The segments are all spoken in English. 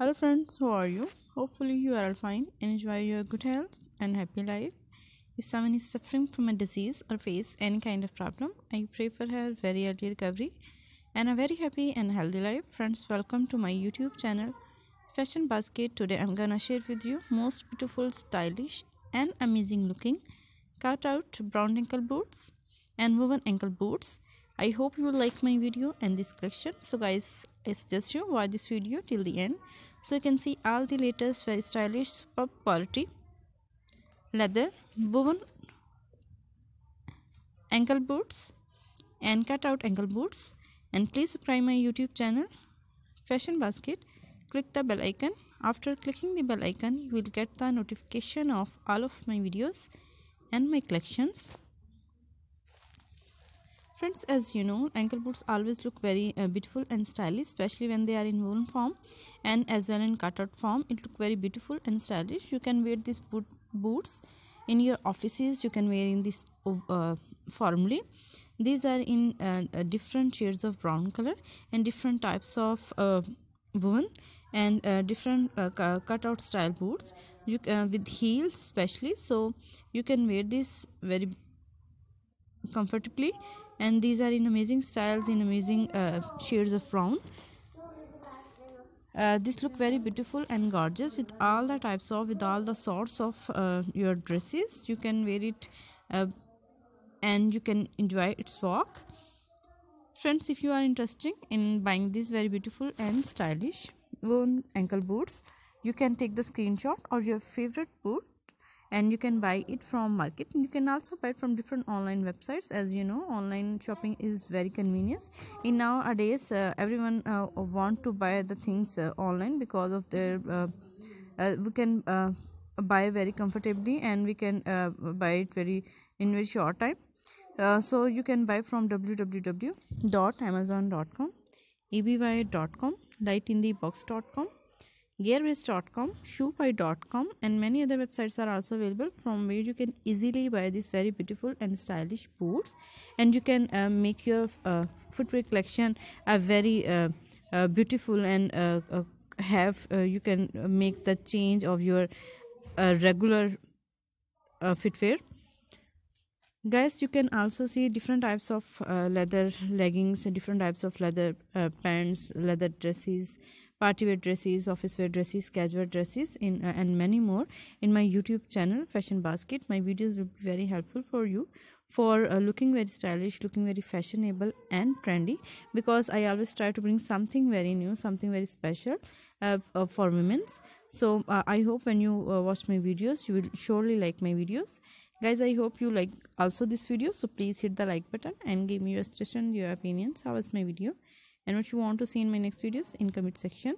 hello friends how are you hopefully you are all fine enjoy your good health and happy life if someone is suffering from a disease or face any kind of problem i pray for her very early recovery and a very happy and healthy life friends welcome to my youtube channel fashion basket today i'm gonna share with you most beautiful stylish and amazing looking cut out brown ankle boots and woven ankle boots i hope you like my video and this collection so guys i suggest you watch this video till the end so you can see all the latest very stylish superb quality leather woven ankle boots and cut out ankle boots and please subscribe my youtube channel fashion basket click the bell icon after clicking the bell icon you will get the notification of all of my videos and my collections Friends, as you know, ankle boots always look very uh, beautiful and stylish, especially when they are in woven form and as well in cutout form. It look very beautiful and stylish. You can wear these boot boots in your offices. You can wear in this uh, formally. These are in uh, uh, different shades of brown color and different types of uh, woven and uh, different uh, cutout style boots you, uh, with heels especially so you can wear this very comfortably and these are in amazing styles in amazing uh, shades of brown uh, this look very beautiful and gorgeous with all the types of with all the sorts of uh, your dresses you can wear it uh, and you can enjoy its walk friends if you are interested in buying these very beautiful and stylish worn ankle boots you can take the screenshot or your favorite boot and you can buy it from market you can also buy it from different online websites as you know online shopping is very convenient in nowadays uh, everyone uh, want to buy the things uh, online because of their uh, uh, we can uh, buy very comfortably and we can buy it very in very short time so you can buy from www.amazon.com eby.com lightinthebox.com gearrace.com, shoebuy.com and many other websites are also available from where you can easily buy these very beautiful and stylish boots and you can uh, make your uh, footwear collection a uh, very uh, uh, beautiful and uh, have you can make the change of your regular footwear guys you can also see different types of leather leggings different types of leather pants leather dresses party wear dresses, office wear dresses, casual dresses, in, uh, and many more in my YouTube channel, Fashion Basket. My videos will be very helpful for you for uh, looking very stylish looking very fashionable and trendy because i always try to bring something very new something very special uh, uh, for women's so uh, i hope when you uh, watch my videos you will surely like my videos guys i hope you like also this video so please hit the like button and give me your suggestion your opinions how was my video and what you want to see in my next videos in comment section.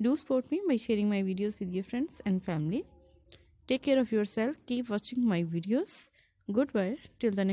Do support me by sharing my videos with your friends and family. Take care of yourself. Keep watching my videos. Goodbye. Till the next